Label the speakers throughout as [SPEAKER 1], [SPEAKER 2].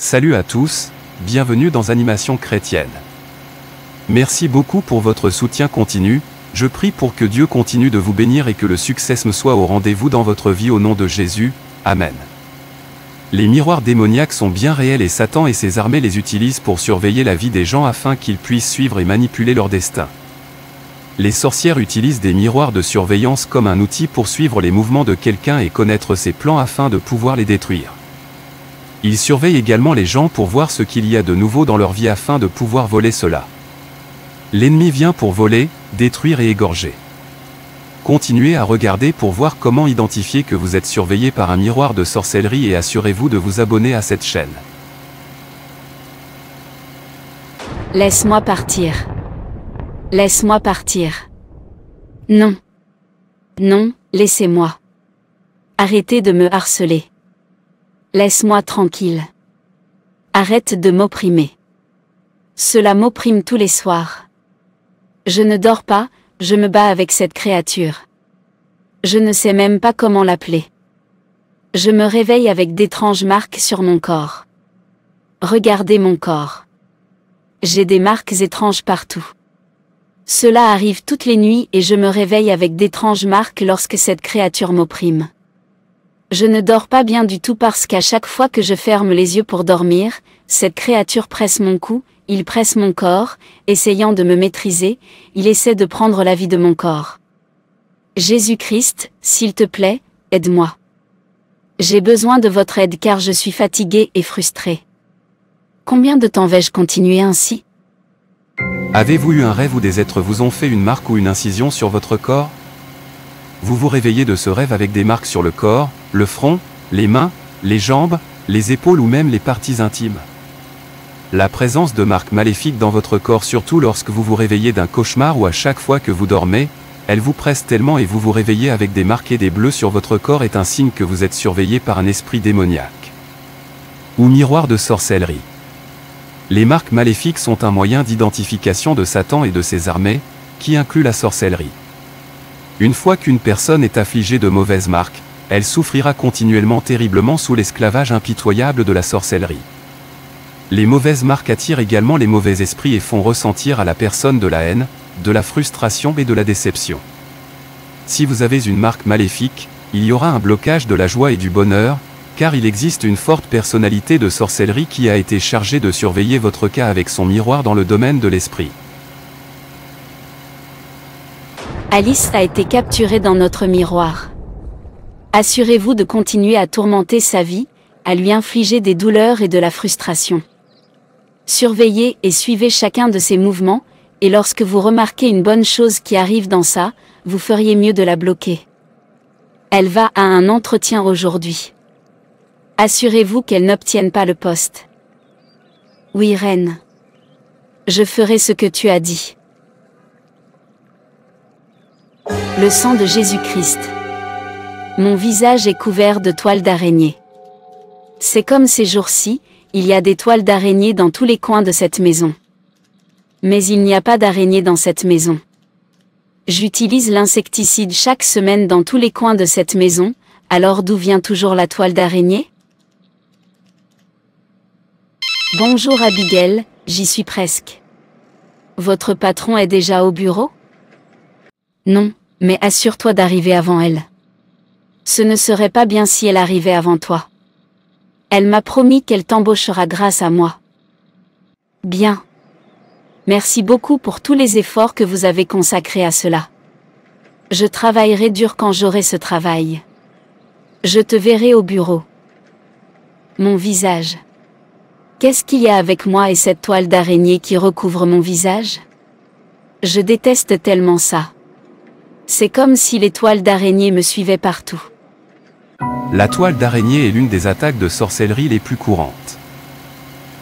[SPEAKER 1] Salut à tous, bienvenue dans Animation chrétienne. Merci beaucoup pour votre soutien continu, je prie pour que Dieu continue de vous bénir et que le succès me soit au rendez-vous dans votre vie au nom de Jésus, Amen. Les miroirs démoniaques sont bien réels et Satan et ses armées les utilisent pour surveiller la vie des gens afin qu'ils puissent suivre et manipuler leur destin. Les sorcières utilisent des miroirs de surveillance comme un outil pour suivre les mouvements de quelqu'un et connaître ses plans afin de pouvoir les détruire. Il surveille également les gens pour voir ce qu'il y a de nouveau dans leur vie afin de pouvoir voler cela. L'ennemi vient pour voler, détruire et égorger. Continuez à regarder pour voir comment identifier que vous êtes surveillé par un miroir de sorcellerie et assurez-vous de vous abonner à cette chaîne.
[SPEAKER 2] Laisse-moi partir. Laisse-moi partir. Non. Non, laissez-moi. Arrêtez de me harceler. Laisse-moi tranquille. Arrête de m'opprimer. Cela m'opprime tous les soirs. Je ne dors pas, je me bats avec cette créature. Je ne sais même pas comment l'appeler. Je me réveille avec d'étranges marques sur mon corps. Regardez mon corps. J'ai des marques étranges partout. Cela arrive toutes les nuits et je me réveille avec d'étranges marques lorsque cette créature m'opprime. Je ne dors pas bien du tout parce qu'à chaque fois que je ferme les yeux pour dormir, cette créature presse mon cou, il presse mon corps, essayant de me maîtriser, il essaie de prendre la vie de mon corps. Jésus-Christ, s'il te plaît, aide-moi. J'ai besoin de votre aide car je suis fatigué et frustré. Combien de temps vais-je continuer ainsi
[SPEAKER 1] Avez-vous eu un rêve où des êtres vous ont fait une marque ou une incision sur votre corps Vous vous réveillez de ce rêve avec des marques sur le corps, le front, les mains, les jambes, les épaules ou même les parties intimes. La présence de marques maléfiques dans votre corps, surtout lorsque vous vous réveillez d'un cauchemar ou à chaque fois que vous dormez, elles vous pressent tellement et vous vous réveillez avec des marques et des bleus sur votre corps est un signe que vous êtes surveillé par un esprit démoniaque. Ou miroir de sorcellerie. Les marques maléfiques sont un moyen d'identification de Satan et de ses armées, qui inclut la sorcellerie. Une fois qu'une personne est affligée de mauvaises marques, elle souffrira continuellement terriblement sous l'esclavage impitoyable de la sorcellerie. Les mauvaises marques attirent également les mauvais esprits et font ressentir à la personne de la haine, de la frustration et de la déception. Si vous avez une marque maléfique, il y aura un blocage de la joie et du bonheur, car il existe une forte personnalité de sorcellerie qui a été chargée de surveiller votre cas avec son miroir dans le domaine de l'esprit.
[SPEAKER 2] Alice a été capturée dans notre miroir. Assurez-vous de continuer à tourmenter sa vie, à lui infliger des douleurs et de la frustration. Surveillez et suivez chacun de ses mouvements, et lorsque vous remarquez une bonne chose qui arrive dans ça, vous feriez mieux de la bloquer. Elle va à un entretien aujourd'hui. Assurez-vous qu'elle n'obtienne pas le poste. Oui, reine. Je ferai ce que tu as dit. Le sang de Jésus-Christ. Mon visage est couvert de toiles d'araignée. C'est comme ces jours-ci, il y a des toiles d'araignée dans tous les coins de cette maison. Mais il n'y a pas d'araignée dans cette maison. J'utilise l'insecticide chaque semaine dans tous les coins de cette maison, alors d'où vient toujours la toile d'araignée Bonjour Abigail, j'y suis presque. Votre patron est déjà au bureau Non, mais assure-toi d'arriver avant elle ce ne serait pas bien si elle arrivait avant toi. Elle m'a promis qu'elle t'embauchera grâce à moi. Bien. Merci beaucoup pour tous les efforts que vous avez consacrés à cela. Je travaillerai dur quand j'aurai ce travail. Je te verrai au bureau. Mon visage. Qu'est-ce qu'il y a avec moi et cette toile d'araignée qui recouvre mon visage Je déteste tellement ça. C'est comme si les toiles d'araignée me suivaient partout.
[SPEAKER 1] La toile d'araignée est l'une des attaques de sorcellerie les plus courantes.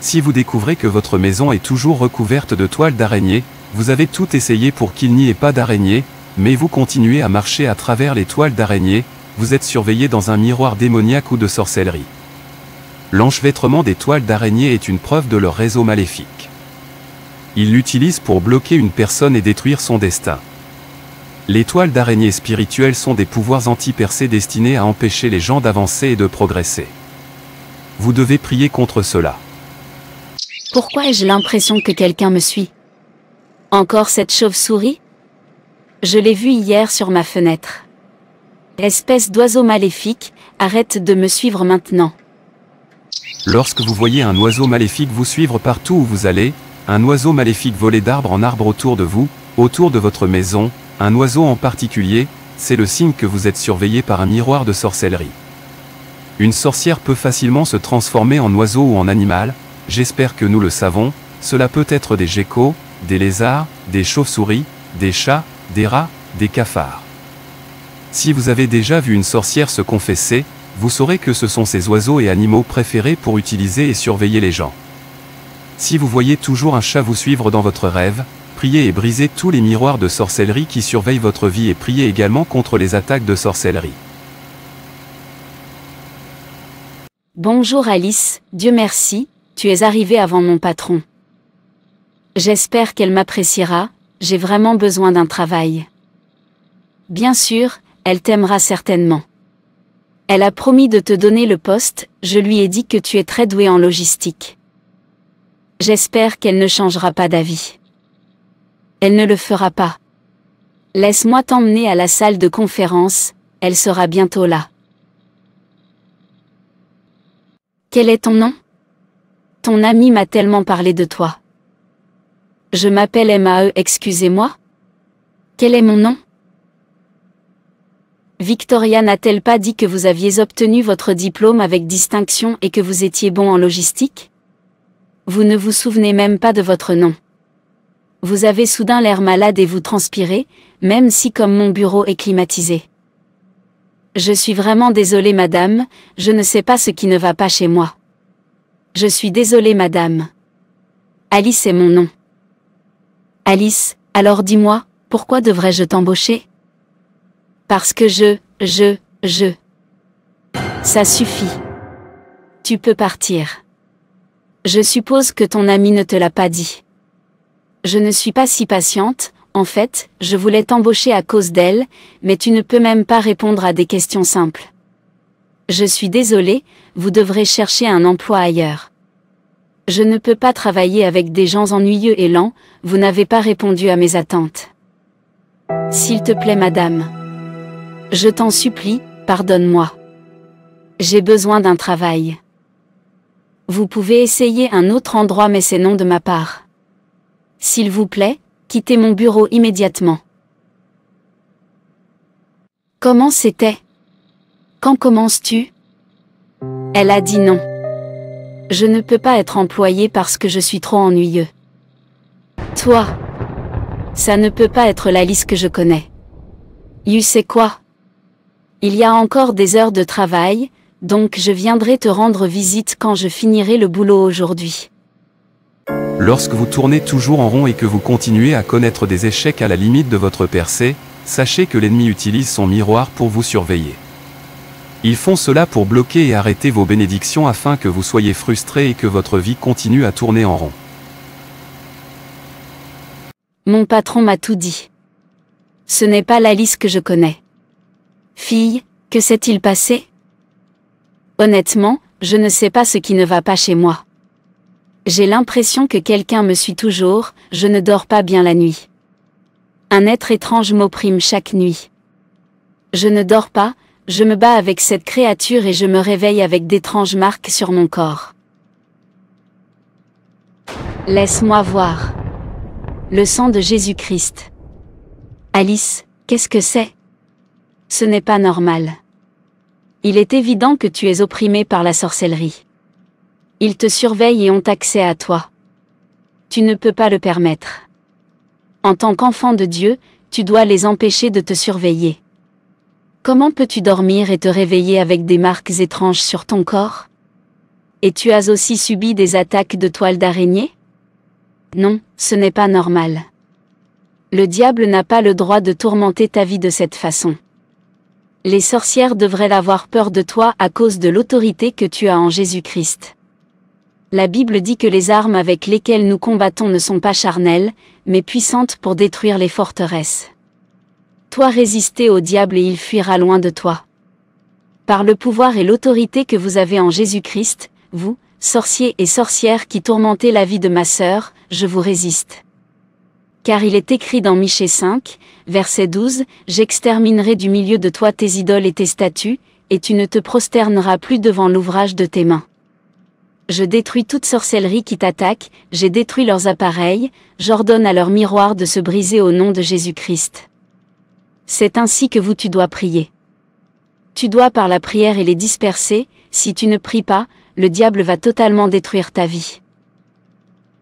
[SPEAKER 1] Si vous découvrez que votre maison est toujours recouverte de toiles d'araignée, vous avez tout essayé pour qu'il n'y ait pas d'araignée, mais vous continuez à marcher à travers les toiles d'araignée, vous êtes surveillé dans un miroir démoniaque ou de sorcellerie. L'enchevêtrement des toiles d'araignée est une preuve de leur réseau maléfique. Ils l'utilisent pour bloquer une personne et détruire son destin. Les toiles d'araignée spirituelles sont des pouvoirs anti-percés destinés à empêcher les gens d'avancer et de progresser. Vous devez prier contre cela.
[SPEAKER 2] Pourquoi ai-je l'impression que quelqu'un me suit Encore cette chauve-souris Je l'ai vue hier sur ma fenêtre. Espèce d'oiseau maléfique, arrête de me suivre maintenant.
[SPEAKER 1] Lorsque vous voyez un oiseau maléfique vous suivre partout où vous allez, un oiseau maléfique voler d'arbre en arbre autour de vous, autour de votre maison, un oiseau en particulier, c'est le signe que vous êtes surveillé par un miroir de sorcellerie. Une sorcière peut facilement se transformer en oiseau ou en animal, j'espère que nous le savons, cela peut être des geckos, des lézards, des chauves-souris, des chats, des rats, des cafards. Si vous avez déjà vu une sorcière se confesser, vous saurez que ce sont ses oiseaux et animaux préférés pour utiliser et surveiller les gens. Si vous voyez toujours un chat vous suivre dans votre rêve, Priez et brisez tous les miroirs de sorcellerie qui surveillent votre vie et priez également contre les attaques de sorcellerie.
[SPEAKER 2] Bonjour Alice, Dieu merci, tu es arrivée avant mon patron. J'espère qu'elle m'appréciera, j'ai vraiment besoin d'un travail. Bien sûr, elle t'aimera certainement. Elle a promis de te donner le poste, je lui ai dit que tu es très doué en logistique. J'espère qu'elle ne changera pas d'avis. Elle ne le fera pas. Laisse-moi t'emmener à la salle de conférence, elle sera bientôt là. Quel est ton nom Ton ami m'a tellement parlé de toi. Je m'appelle MAE, euh, excusez-moi Quel est mon nom Victoria n'a-t-elle pas dit que vous aviez obtenu votre diplôme avec distinction et que vous étiez bon en logistique Vous ne vous souvenez même pas de votre nom vous avez soudain l'air malade et vous transpirez, même si comme mon bureau est climatisé. Je suis vraiment désolée madame, je ne sais pas ce qui ne va pas chez moi. Je suis désolée madame. Alice est mon nom. Alice, alors dis-moi, pourquoi devrais-je t'embaucher Parce que je, je, je. Ça suffit. Tu peux partir. Je suppose que ton ami ne te l'a pas dit. Je ne suis pas si patiente, en fait, je voulais t'embaucher à cause d'elle, mais tu ne peux même pas répondre à des questions simples. Je suis désolée, vous devrez chercher un emploi ailleurs. Je ne peux pas travailler avec des gens ennuyeux et lents, vous n'avez pas répondu à mes attentes. S'il te plaît madame. Je t'en supplie, pardonne-moi. J'ai besoin d'un travail. Vous pouvez essayer un autre endroit mais c'est non de ma part. S'il vous plaît, quittez mon bureau immédiatement. Comment c'était Quand commences-tu Elle a dit non. Je ne peux pas être employée parce que je suis trop ennuyeux. Toi Ça ne peut pas être la liste que je connais. You sais quoi Il y a encore des heures de travail, donc je viendrai te rendre visite quand je finirai le boulot aujourd'hui.
[SPEAKER 1] Lorsque vous tournez toujours en rond et que vous continuez à connaître des échecs à la limite de votre percée, sachez que l'ennemi utilise son miroir pour vous surveiller. Ils font cela pour bloquer et arrêter vos bénédictions afin que vous soyez frustré et que votre vie continue à tourner en rond.
[SPEAKER 2] Mon patron m'a tout dit. Ce n'est pas la que je connais. Fille, que s'est-il passé Honnêtement, je ne sais pas ce qui ne va pas chez moi. J'ai l'impression que quelqu'un me suit toujours, je ne dors pas bien la nuit. Un être étrange m'opprime chaque nuit. Je ne dors pas, je me bats avec cette créature et je me réveille avec d'étranges marques sur mon corps. Laisse-moi voir. Le sang de Jésus-Christ. Alice, qu'est-ce que c'est Ce n'est pas normal. Il est évident que tu es opprimée par la sorcellerie. Ils te surveillent et ont accès à toi. Tu ne peux pas le permettre. En tant qu'enfant de Dieu, tu dois les empêcher de te surveiller. Comment peux-tu dormir et te réveiller avec des marques étranges sur ton corps Et tu as aussi subi des attaques de toiles d'araignée Non, ce n'est pas normal. Le diable n'a pas le droit de tourmenter ta vie de cette façon. Les sorcières devraient avoir peur de toi à cause de l'autorité que tu as en Jésus-Christ la Bible dit que les armes avec lesquelles nous combattons ne sont pas charnelles, mais puissantes pour détruire les forteresses. Toi résistez au diable et il fuira loin de toi. Par le pouvoir et l'autorité que vous avez en Jésus-Christ, vous, sorciers et sorcières qui tourmentez la vie de ma sœur, je vous résiste. Car il est écrit dans Michée 5, verset 12, J'exterminerai du milieu de toi tes idoles et tes statues, et tu ne te prosterneras plus devant l'ouvrage de tes mains je détruis toute sorcellerie qui t'attaque, j'ai détruit leurs appareils, j'ordonne à leurs miroirs de se briser au nom de Jésus-Christ. C'est ainsi que vous tu dois prier. Tu dois par la prière et les disperser, si tu ne pries pas, le diable va totalement détruire ta vie.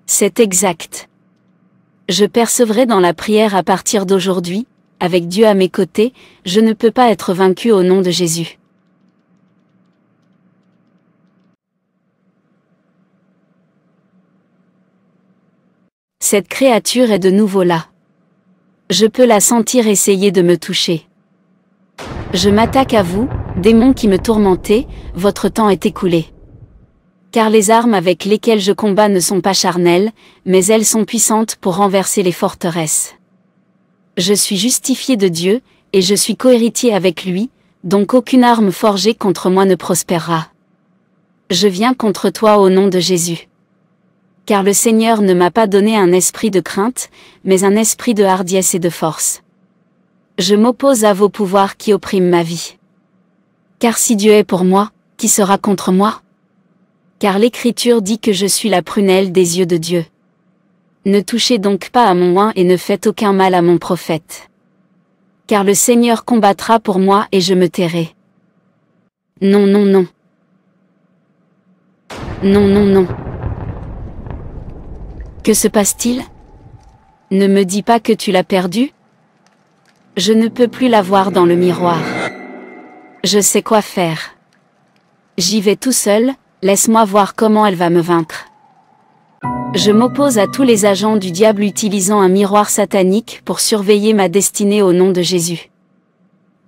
[SPEAKER 2] C'est exact. Je percevrai dans la prière à partir d'aujourd'hui, avec Dieu à mes côtés, je ne peux pas être vaincu au nom de Jésus. Cette créature est de nouveau là. Je peux la sentir essayer de me toucher. Je m'attaque à vous, démons qui me tourmentez, votre temps est écoulé. Car les armes avec lesquelles je combats ne sont pas charnelles, mais elles sont puissantes pour renverser les forteresses. Je suis justifié de Dieu, et je suis cohéritier avec lui, donc aucune arme forgée contre moi ne prospérera. Je viens contre toi au nom de Jésus car le Seigneur ne m'a pas donné un esprit de crainte, mais un esprit de hardiesse et de force. Je m'oppose à vos pouvoirs qui oppriment ma vie. Car si Dieu est pour moi, qui sera contre moi Car l'Écriture dit que je suis la prunelle des yeux de Dieu. Ne touchez donc pas à mon oin et ne faites aucun mal à mon prophète. Car le Seigneur combattra pour moi et je me tairai. Non, non, non. Non, non, non. Que se passe-t-il Ne me dis pas que tu l'as perdue Je ne peux plus la voir dans le miroir. Je sais quoi faire. J'y vais tout seul, laisse-moi voir comment elle va me vaincre. Je m'oppose à tous les agents du diable utilisant un miroir satanique pour surveiller ma destinée au nom de Jésus.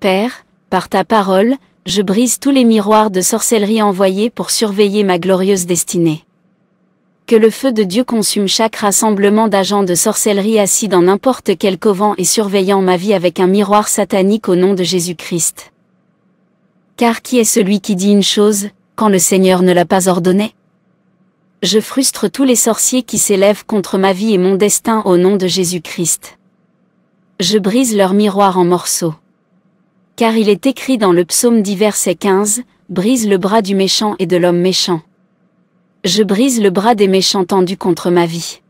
[SPEAKER 2] Père, par ta parole, je brise tous les miroirs de sorcellerie envoyés pour surveiller ma glorieuse destinée que le feu de Dieu consume chaque rassemblement d'agents de sorcellerie assis dans n'importe quel covent et surveillant ma vie avec un miroir satanique au nom de Jésus-Christ. Car qui est celui qui dit une chose, quand le Seigneur ne l'a pas ordonné Je frustre tous les sorciers qui s'élèvent contre ma vie et mon destin au nom de Jésus-Christ. Je brise leur miroir en morceaux. Car il est écrit dans le psaume divers verset 15, Brise le bras du méchant et de l'homme méchant je brise le bras des méchants tendus contre ma vie.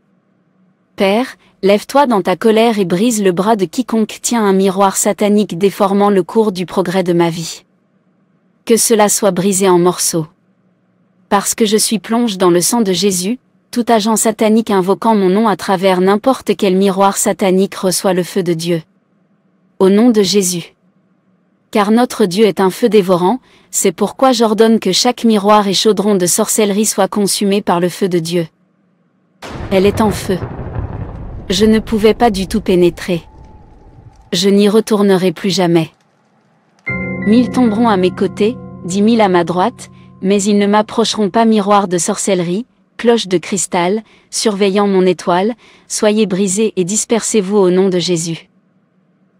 [SPEAKER 2] Père, lève-toi dans ta colère et brise le bras de quiconque tient un miroir satanique déformant le cours du progrès de ma vie. Que cela soit brisé en morceaux. Parce que je suis plonge dans le sang de Jésus, tout agent satanique invoquant mon nom à travers n'importe quel miroir satanique reçoit le feu de Dieu. Au nom de Jésus. Car notre Dieu est un feu dévorant, c'est pourquoi j'ordonne que chaque miroir et chaudron de sorcellerie soit consumé par le feu de Dieu. Elle est en feu. Je ne pouvais pas du tout pénétrer. Je n'y retournerai plus jamais. Mille tomberont à mes côtés, dix mille à ma droite, mais ils ne m'approcheront pas miroir de sorcellerie, cloche de cristal, surveillant mon étoile, soyez brisés et dispersez-vous au nom de Jésus.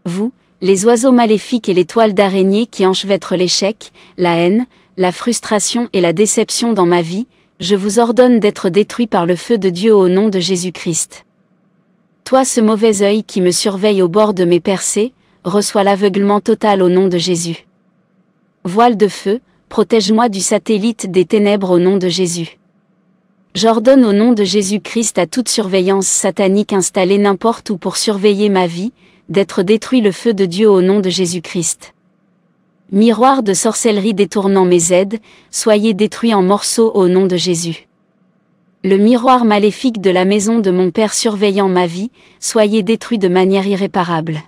[SPEAKER 2] Vous, les oiseaux maléfiques et les toiles d'araignée qui enchevêtrent l'échec, la haine, la frustration et la déception dans ma vie, je vous ordonne d'être détruits par le feu de Dieu au nom de Jésus-Christ. Toi ce mauvais œil qui me surveille au bord de mes percées, reçois l'aveuglement total au nom de Jésus. Voile de feu, protège-moi du satellite des ténèbres au nom de Jésus. J'ordonne au nom de Jésus-Christ à toute surveillance satanique installée n'importe où pour surveiller ma vie, d'être détruit le feu de Dieu au nom de Jésus-Christ. Miroir de sorcellerie détournant mes aides, soyez détruits en morceaux au nom de Jésus. Le miroir maléfique de la maison de mon Père surveillant ma vie, soyez détruits de manière irréparable.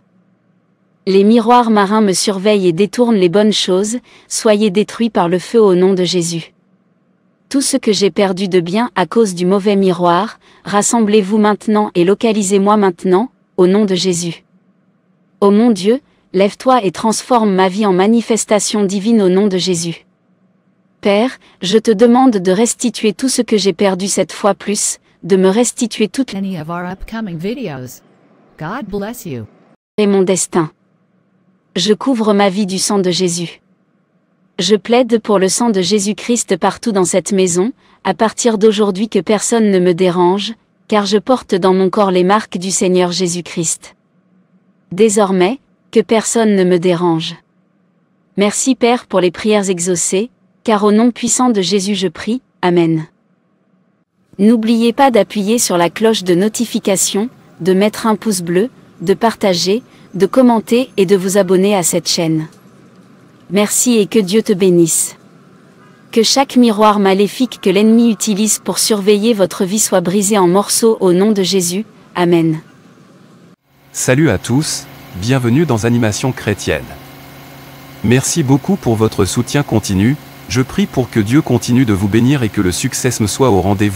[SPEAKER 2] Les miroirs marins me surveillent et détournent les bonnes choses, soyez détruits par le feu au nom de Jésus tout ce que j'ai perdu de bien à cause du mauvais miroir, rassemblez-vous maintenant et localisez-moi maintenant, au nom de Jésus. Ô oh mon Dieu, lève-toi et transforme ma vie en manifestation divine au nom de Jésus. Père, je te demande de restituer tout ce que j'ai perdu cette fois plus, de me restituer toute l'année Et mon destin. Je couvre ma vie du sang de Jésus. Je plaide pour le sang de Jésus-Christ partout dans cette maison, à partir d'aujourd'hui que personne ne me dérange, car je porte dans mon corps les marques du Seigneur Jésus-Christ. Désormais, que personne ne me dérange. Merci Père pour les prières exaucées, car au nom puissant de Jésus je prie, Amen. N'oubliez pas d'appuyer sur la cloche de notification, de mettre un pouce bleu, de partager, de commenter et de vous abonner à cette chaîne. Merci et que Dieu te bénisse. Que chaque miroir maléfique que l'ennemi utilise pour surveiller votre vie soit brisé en morceaux au nom de Jésus. Amen.
[SPEAKER 1] Salut à tous, bienvenue dans Animation chrétienne. Merci beaucoup pour votre soutien continu, je prie pour que Dieu continue de vous bénir et que le succès me soit au rendez-vous.